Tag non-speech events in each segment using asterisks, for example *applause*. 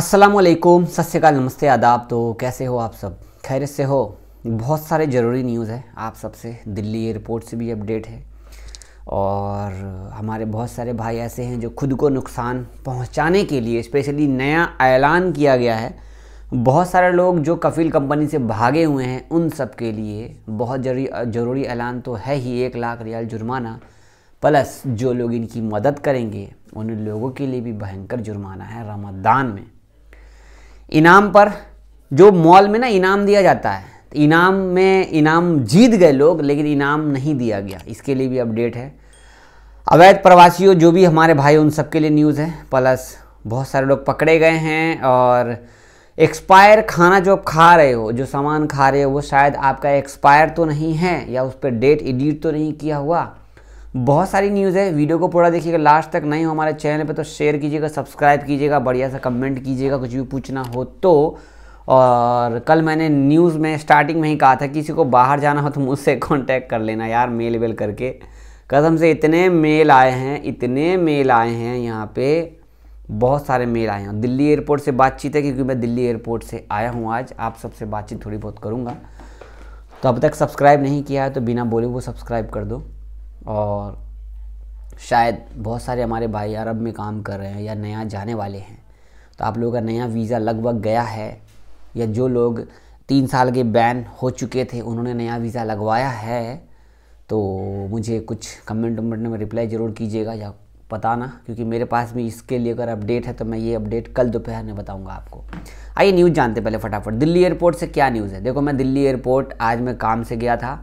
असलकुम सत नमस्ते आदाब तो कैसे हो आप सब खैर से हो बहुत सारे ज़रूरी न्यूज़ है आप सबसे दिल्ली एयरपोर्ट से भी अपडेट है और हमारे बहुत सारे भाई ऐसे हैं जो खुद को नुकसान पहुंचाने के लिए स्पेशली नया ऐलान किया गया है बहुत सारे लोग जो कफील कंपनी से भागे हुए हैं उन सब के लिए बहुत जरूरी ज़रूरी ऐलान तो है ही एक लाख रियाल जुर्माना प्लस जो लोग इनकी मदद करेंगे उन लोगों के लिए भी भयंकर जुर्माना है रमदान में इनाम पर जो मॉल में ना इनाम दिया जाता है तो इनाम में इनाम जीत गए लोग लेकिन इनाम नहीं दिया गया इसके लिए भी अपडेट है अवैध प्रवासियों जो भी हमारे भाई उन सबके लिए न्यूज़ है प्लस बहुत सारे लोग पकड़े गए हैं और एक्सपायर खाना जो आप खा रहे हो जो सामान खा रहे हो वो शायद आपका एक्सपायर तो नहीं है या उस पर डेट एडिट तो नहीं किया हुआ बहुत सारी न्यूज़ है वीडियो को पूरा देखिएगा लास्ट तक नहीं हो हमारे चैनल पे तो शेयर कीजिएगा सब्सक्राइब कीजिएगा बढ़िया सा कमेंट कीजिएगा कुछ भी पूछना हो तो और कल मैंने न्यूज़ में स्टार्टिंग में ही कहा था किसी को बाहर जाना हो तो मुझसे कॉन्टैक्ट कर लेना यार मेल वेल करके कसम से इतने मेल आए हैं इतने मेल आए हैं यहाँ पे बहुत सारे मेल आए हैं दिल्ली एयरपोर्ट से बातचीत है क्योंकि मैं दिल्ली एयरपोर्ट से आया हूँ आज आप सबसे बातचीत थोड़ी बहुत करूँगा तो अब तक सब्सक्राइब नहीं किया है तो बिना बोले वो सब्सक्राइब कर दो और शायद बहुत सारे हमारे भाई अरब में काम कर रहे हैं या नया जाने वाले हैं तो आप लोगों का नया वीज़ा लगभग गया है या जो लोग तीन साल के बैन हो चुके थे उन्होंने नया वीज़ा लगवाया है तो मुझे कुछ कमेंट वमेंट में रिप्लाई ज़रूर कीजिएगा या पता ना क्योंकि मेरे पास भी इसके लिए अगर अपडेट है तो मैं ये अपडेट कल दोपहर में बताऊंगा आपको आइए न्यूज़ जानते पहले फटाफट दिल्ली एयरपोर्ट से क्या न्यूज़ है देखो मैं दिल्ली एयरपोर्ट आज मैं काम से गया था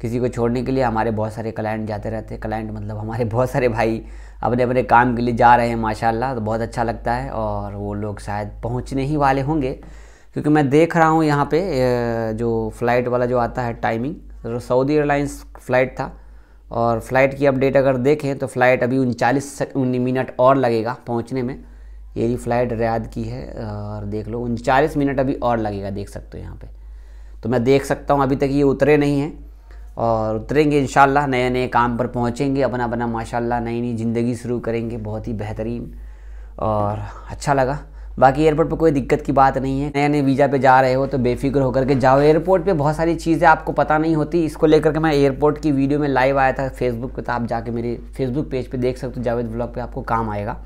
किसी को छोड़ने के लिए हमारे बहुत सारे क्लाइंट जाते रहते हैं क्लाइंट मतलब हमारे *laughs* बहुत सारे भाई अपने अपने काम के लिए जा रहे हैं माशाल्लाह तो बहुत अच्छा लगता है और वो लोग शायद पहुँचने ही वाले होंगे क्योंकि मैं देख रहा हूँ यहाँ पे जो फ़्लाइट वाला जो आता है टाइमिंग तो सऊदी एयरलाइंस फ़्लाइट था और फ़्लाइट की अपडेट अगर देखें तो फ़्लाइट अभी उनचालीस मिनट और लगेगा पहुँचने में ये फ़्लाइट रियाद की है और देख लो उनचालीस मिनट अभी और लगेगा देख सकते हो यहाँ पर तो मैं देख सकता हूँ अभी तक ये उतरे नहीं हैं और उतरेंगे इन नए नए काम पर पहुँचेंगे अपना अपना माशाल्लाह नई नई ज़िंदगी शुरू करेंगे बहुत ही बेहतरीन और अच्छा लगा बाकी एयरपोर्ट पे कोई दिक्कत की बात नहीं है नए नए वीज़ा पे जा रहे हो तो बेफिक्र होकर के जाओ एयरपोर्ट पे बहुत सारी चीज़ें आपको पता नहीं होती इसको लेकर के मैं एयरपोर्ट की वीडियो में लाइव आया था फेसबुक पे तो आप जाके मेरे फेसबुक पेज पे देख सकते हो जावेद ब्लॉग पे आपको काम आएगा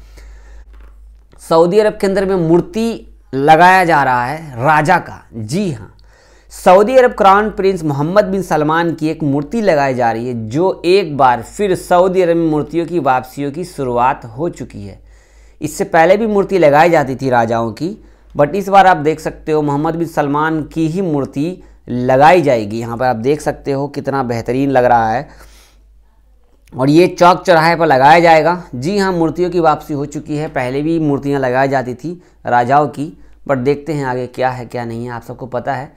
सऊदी अरब के अंदर में मूर्ति लगाया जा रहा है राजा का जी हाँ Saudi Arab crown prince Mohammed bin Salman की एक मूर्ति लगाई जा रही है जो एक बार फिर सऊदी अरब में मूर्तियों की वापसियों की शुरुआत हो चुकी है इससे पहले भी मूर्ति लगाई जाती थी राजाओं की बट इस बार आप देख सकते हो मोहम्मद बिन सलमान की ही मूर्ति लगाई जाएगी यहाँ पर आप देख सकते हो कितना बेहतरीन लग रहा है और ये चौक चौराहे पर लगाया जाएगा जी हाँ मूर्तियों की वापसी हो चुकी है पहले भी मूर्तियाँ लगाई जाती थी राजाओं की बट देखते हैं आगे क्या है क्या नहीं है आप सबको पता है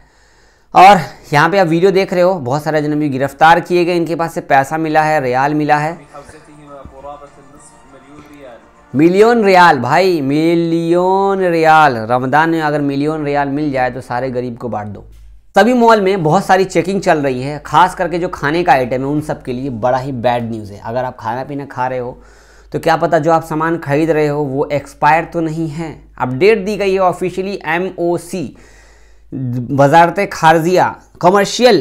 और यहाँ पे आप वीडियो देख रहे हो बहुत सारे अजनबी गिरफ्तार किए गए इनके पास से पैसा मिला है रियाल मिला है मिलियन रियाल भाई मिलियन रियाल रमदान में अगर मिलियन रियाल मिल जाए तो सारे गरीब को बांट दो सभी मॉल में बहुत सारी चेकिंग चल रही है खास करके जो खाने का आइटम है उन सब के लिए बड़ा ही बैड न्यूज़ है अगर आप खाना पीना खा रहे हो तो क्या पता जो आप सामान खरीद रहे हो वो एक्सपायर तो नहीं है अपडेट दी गई है ऑफिशियली एम सी वजारत खारजिया कमर्शियल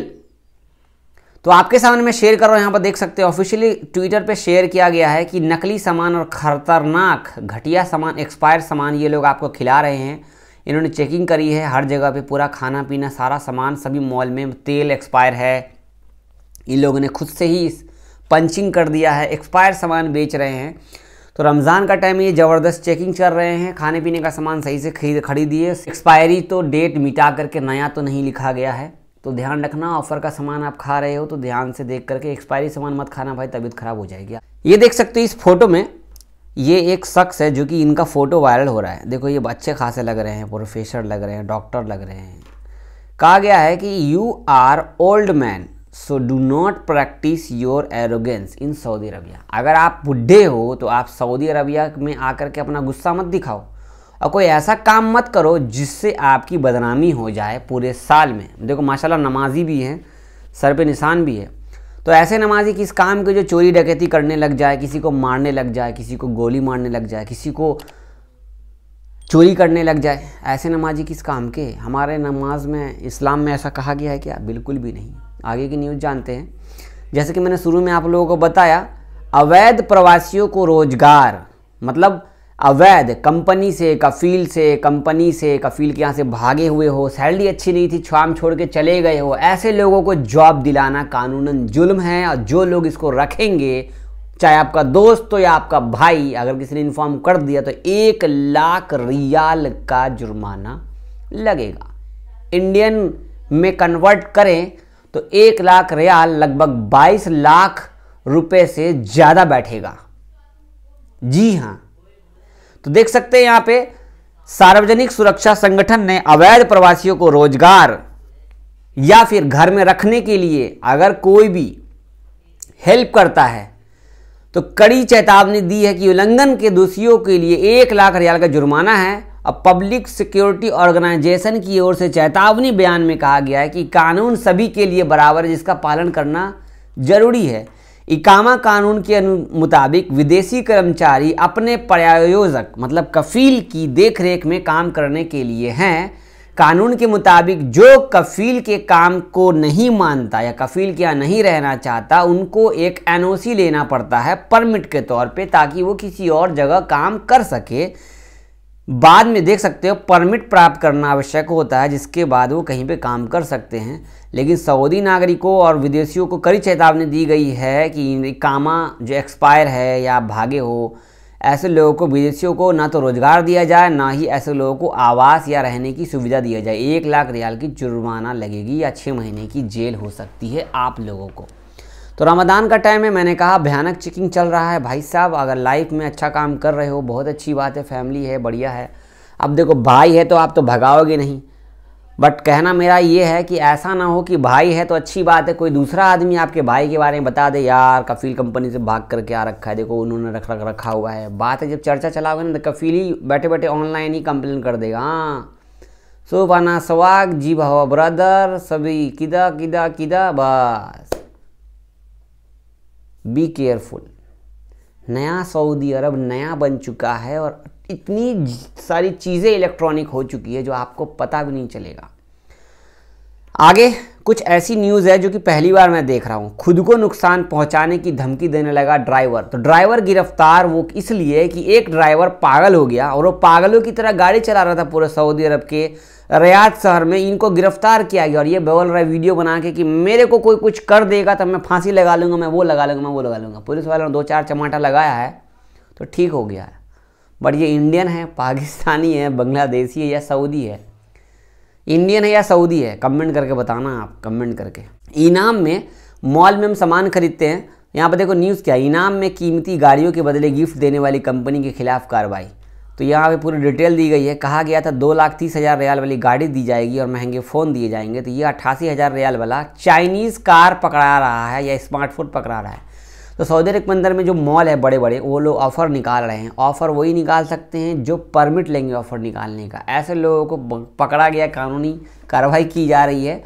तो आपके सामने मैं शेयर कर रहा हूँ यहाँ पर देख सकते हैं ऑफिशियली ट्विटर पे शेयर किया गया है कि नकली सामान और खतरनाक घटिया सामान एक्सपायर सामान ये लोग आपको खिला रहे हैं इन्होंने चेकिंग करी है हर जगह पे पूरा खाना पीना सारा सामान सभी मॉल में तेल एक्सपायर है इन लोगों ने खुद से ही पंचिंग कर दिया है एक्सपायर सामान बेच रहे हैं तो रमज़ान का टाइम ये ज़बरदस्त चेकिंग कर रहे हैं खाने पीने का सामान सही से खरीद खरीदिए एक्सपायरी तो डेट मिटा करके नया तो नहीं लिखा गया है तो ध्यान रखना ऑफर का सामान आप खा रहे हो तो ध्यान से देख करके एक्सपायरी सामान मत खाना भाई तबीयत खराब हो जाएगी ये देख सकते हो इस फोटो में ये एक शख्स है जो कि इनका फ़ोटो वायरल हो रहा है देखो ये अच्छे खासे लग रहे हैं प्रोफेसर लग रहे हैं डॉक्टर लग रहे हैं कहा गया है कि you are old man so do not practice your arrogance in Saudi Arabia अगर आप बुढ़े हो तो आप सऊदी अरबिया में आकर के अपना गुस्सा मत दिखाओ और कोई ऐसा काम मत करो जिससे आपकी बदनामी हो जाए पूरे साल में देखो माशाल्लाह नमाजी भी हैं सर पे निशान भी है तो ऐसे नमाजी किस काम के जो चोरी डकैती करने लग जाए किसी को मारने लग जाए किसी को गोली मारने लग जाए किसी को चोरी करने लग जाए ऐसे नमाजी किस काम के हमारे नमाज में इस्लाम में ऐसा कहा गया है क्या बिल्कुल भी नहीं आगे की न्यूज़ जानते हैं जैसे कि मैंने शुरू में आप लोगों को बताया अवैध प्रवासियों को रोजगार मतलब अवैध कंपनी से कफील से कंपनी से कफील के यहाँ से भागे हुए हो सैलरी अच्छी नहीं थी छाम छोड़ के चले गए हो ऐसे लोगों को जॉब दिलाना कानूनन जुल्म है और जो लोग इसको रखेंगे चाहे आपका दोस्त हो या आपका भाई अगर किसी ने इन्फॉर्म कर दिया तो एक लाख रियाल का जुर्माना लगेगा इंडियन में कन्वर्ट करें तो एक लाख रियाल लगभग 22 लाख रुपए से ज़्यादा बैठेगा जी हां तो देख सकते हैं यहां पे सार्वजनिक सुरक्षा संगठन ने अवैध प्रवासियों को रोजगार या फिर घर में रखने के लिए अगर कोई भी हेल्प करता है तो कड़ी चेतावनी दी है कि उल्लंघन के दोषियों के लिए एक लाख रियाल का जुर्माना है अब पब्लिक सिक्योरिटी ऑर्गेनाइजेशन की ओर से चेतावनी बयान में कहा गया है कि कानून सभी के लिए बराबर है जिसका पालन करना जरूरी है इकामा कानून के मुताबिक विदेशी कर्मचारी अपने प्रायोजक मतलब कफील की देखरेख में काम करने के लिए हैं कानून के मुताबिक जो कफील के काम को नहीं मानता या कफील के यहाँ नहीं रहना चाहता उनको एक एनओसी लेना पड़ता है परमिट के तौर पे ताकि वो किसी और जगह काम कर सके बाद में देख सकते हो परमिट प्राप्त करना आवश्यक होता है जिसके बाद वो कहीं पे काम कर सकते हैं लेकिन सऊदी नागरिकों और विदेशियों को कड़ी चेतावनी दी गई है कि कामा जो एक्सपायर है या भागे हो ऐसे लोगों को विदेशियों को ना तो रोज़गार दिया जाए ना ही ऐसे लोगों को आवास या रहने की सुविधा दिया जाए एक लाख रियाल की जुर्माना लगेगी या छः महीने की जेल हो सकती है आप लोगों को तो रमदान का टाइम है मैंने कहा भयानक चेकिंग चल रहा है भाई साहब अगर लाइफ में अच्छा काम कर रहे हो बहुत अच्छी बात है फैमिली है बढ़िया है अब देखो भाई है तो आप तो भगाओगे नहीं बट कहना मेरा ये है कि ऐसा ना हो कि भाई है तो अच्छी बात है कोई दूसरा आदमी आपके भाई के बारे में बता दे यार कफील कंपनी से भाग करके आ रखा है देखो उन्होंने रख रख रखा हुआ है बात है जब चर्चा चलाओगे ना तो कफील ही बैठे बैठे ऑनलाइन ही कंप्लेन कर देगा हाँ सुबह पाना सवाग जी भाव ब्रदर सभी किदा किदा किदा बस बी केयरफुल नया सऊदी अरब नया बन चुका है और इतनी सारी चीज़ें इलेक्ट्रॉनिक हो चुकी है जो आपको पता भी नहीं चलेगा आगे कुछ ऐसी न्यूज़ है जो कि पहली बार मैं देख रहा हूँ खुद को नुकसान पहुँचाने की धमकी देने लगा ड्राइवर तो ड्राइवर गिरफ्तार वो इसलिए कि एक ड्राइवर पागल हो गया और वो पागलों की तरह गाड़ी चला रहा था पूरे सऊदी अरब के रियाद शहर में इनको गिरफ्तार किया गया और ये बोल रहा है वीडियो बना के कि मेरे को कोई कुछ कर देगा तब मैं फांसी लगा लूँगा मैं वो लगा लूँगा मैं वो लगा लूँगा पुलिस वालों ने दो चार चमाटा लगाया है तो ठीक हो गया है बट ये इंडियन है पाकिस्तानी है बांग्लादेशी है या सऊदी है इंडियन है या सऊदी है कमेंट करके बताना आप कमेंट करके इनाम में मॉल में हम सामान खरीदते हैं यहाँ पर देखो न्यूज़ क्या इनाम में कीमती गाड़ियों के बदले गिफ्ट देने वाली कंपनी के खिलाफ कार्रवाई तो यहाँ पे पूरी डिटेल दी गई है कहा गया था दो लाख तीस हज़ार रियाल वाली गाड़ी दी जाएगी और महंगे फ़ोन दिए जाएंगे तो ये अट्ठासी हज़ार रियाल वाला चाइनीज़ कार पकड़ा रहा है या स्मार्टफोन पकड़ा रहा है तो सऊदी अरब के अंदर में जो मॉल है बड़े बड़े वो लोग ऑफ़र निकाल रहे हैं ऑफ़र वही निकाल सकते हैं जो परमिट लेंगे ऑफ़र निकालने का ऐसे लोगों को पकड़ा गया कानूनी कार्रवाई की जा रही है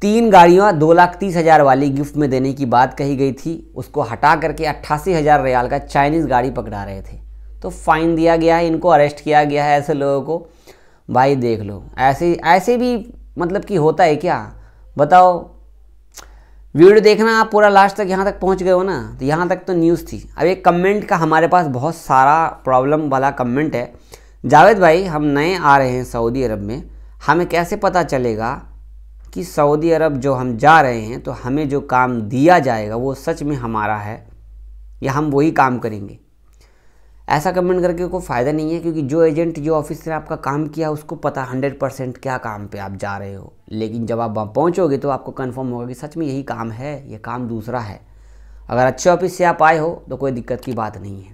तीन गाड़ियाँ दो लाख तीस हज़ार वाली गिफ्ट में देने की बात कही गई थी उसको हटा करके अट्ठासी हज़ार रियाल का चाइनीज़ गाड़ी पकड़ा रहे थे तो फाइन दिया गया है इनको अरेस्ट किया गया है ऐसे लोगों को भाई देख लो ऐसे ऐसे भी मतलब कि होता है क्या बताओ वीडियो देखना आप पूरा लास्ट तक यहाँ तक पहुँच गए हो ना तो यहाँ तक तो न्यूज़ थी अब एक कमेंट का हमारे पास बहुत सारा प्रॉब्लम वाला कमेंट है जावेद भाई हम नए आ रहे हैं सऊदी अरब में हमें कैसे पता चलेगा कि सऊदी अरब जो हम जा रहे हैं तो हमें जो काम दिया जाएगा वो सच में हमारा है या हम वही काम करेंगे ऐसा कमेंट करके कोई फ़ायदा नहीं है क्योंकि जो एजेंट जो ऑफिस ने आपका काम किया उसको पता हंड्रेड परसेंट क्या काम पे आप जा रहे हो लेकिन जब आप वहाँ पहुँचोगे तो आपको कंफर्म होगा कि सच में यही काम है ये काम दूसरा है अगर अच्छे ऑफिस से आप आए हो तो कोई दिक्कत की बात नहीं है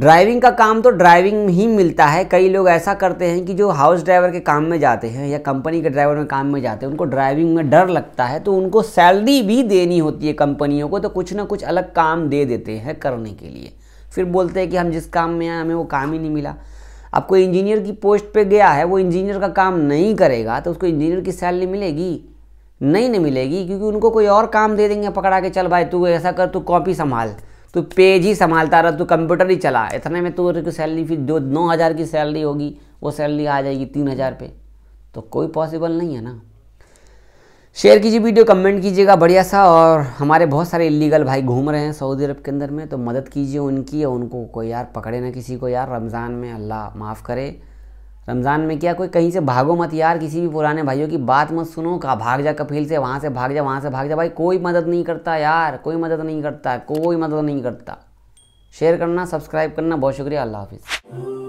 ड्राइविंग का काम तो ड्राइविंग ही मिलता है कई लोग ऐसा करते हैं कि जो हाउस ड्राइवर के काम में जाते हैं या कंपनी के ड्राइवर में काम में जाते हैं उनको ड्राइविंग में डर लगता है तो उनको सैलरी भी देनी होती है कंपनियों को तो कुछ ना कुछ अलग काम दे देते हैं करने के लिए फिर बोलते हैं कि हम जिस काम में आए हमें वो काम ही नहीं मिला अब कोई इंजीनियर की पोस्ट पे गया है वो इंजीनियर का काम नहीं करेगा तो उसको इंजीनियर की सैलरी मिलेगी नहीं नहीं मिलेगी क्योंकि उनको कोई और काम दे देंगे पकड़ा के चल भाई तू ऐसा कर तू कॉपी संभाल तू पेज ही संभालता रहा तू कंप्यूटर ही चला इतने में तो की सैलरी फिर जो नौ हज़ार की सैलरी होगी वो सैलरी आ जाएगी तीन हज़ार पे तो कोई पॉसिबल नहीं है ना शेयर कीजिए वीडियो कमेंट कीजिएगा बढ़िया सा और हमारे बहुत सारे इलीगल भाई घूम रहे हैं सऊदी अरब के अंदर में तो मदद कीजिए उनकी और उनको कोई यार पकड़े ना किसी को यार रमज़ान में अल्लाह माफ़ करे रमज़ान में क्या कोई कहीं से भागो मत यार किसी भी पुराने भाइयों की बात मत सुनो कहा भाग जा कफील से वहाँ से भाग जा वहाँ से भाग जा भाई कोई मदद नहीं करता यार कोई मदद नहीं करता कोई मदद नहीं करता शेयर करना सब्सक्राइब करना बहुत शुक्रिया अल्लाह हाफिज़